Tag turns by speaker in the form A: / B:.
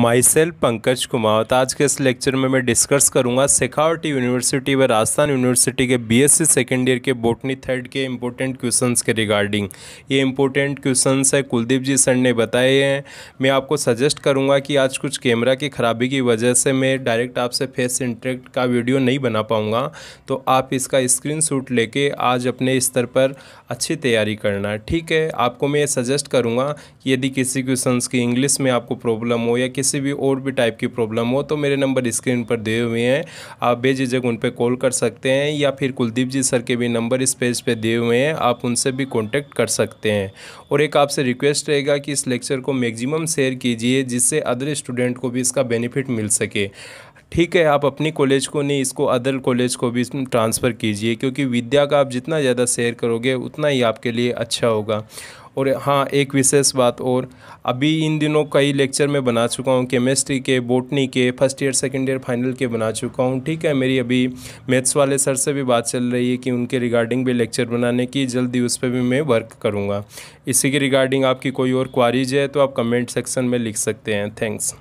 A: my self Pankaj Kumar तो आज के इस लेक्चर में मैं डिस्कस करूंगा शेखावटी यूनिवर्सिटी व राजस्थान यूनिवर्सिटी के बीएससी सेकेंड ईयर के बोटनी थर्ड के इम्पोर्टेंट क्वेश्चंस के रिगार्डिंग ये इम्पोर्टेंट क्वेश्चंस है कुलदीप जी सर ने बताए हैं मैं आपको सजेस्ट करूंगा कि आज कुछ कैमरा की ख़राबी की वजह से मैं डायरेक्ट आपसे फेस इंटरेक्ट का वीडियो नहीं बना पाऊँगा तो आप इसका स्क्रीन शूट लेके आज अपने स्तर पर अच्छी तैयारी करना ठीक है आपको मैं ये सजेस्ट करूँगा कि यदि किसी क्वेश्चन की इंग्लिश में आपको प्रॉब्लम हो या किसी भी और भी टाइप की प्रॉब्लम हो तो मेरे नंबर स्क्रीन पर दिए हुए हैं आप बेझिझक उन पर कॉल कर सकते हैं या फिर कुलदीप जी सर के भी नंबर इस पेज पर दिए हुए हैं आप उनसे भी कॉन्टेक्ट कर सकते हैं और एक आपसे रिक्वेस्ट रहेगा कि इस लेक्चर को मैक्सिमम शेयर कीजिए जिससे अदर स्टूडेंट को भी इसका बेनिफिट मिल सके ठीक है आप अपनी कॉलेज को नहीं इसको अदर कॉलेज को भी ट्रांसफ़र कीजिए क्योंकि विद्या का आप जितना ज़्यादा शेयर करोगे उतना ही आपके लिए अच्छा होगा और हाँ एक विशेष बात और अभी इन दिनों कई लेक्चर मैं बना चुका हूँ केमिस्ट्री के बोटनी के first year second year final के बना चुका हूँ ठीक है मेरी अभी मैथ्स वाले सर से भी बात चल रही है कि उनके रिगार्डिंग भी लेक्चर बनाने की जल्दी उस पर भी मैं वर्क करूँगा इसी के रिगार्डिंग आपकी कोई और क्वारीज है तो आप कमेंट सेक्शन में लिख सकते हैं थैंक्स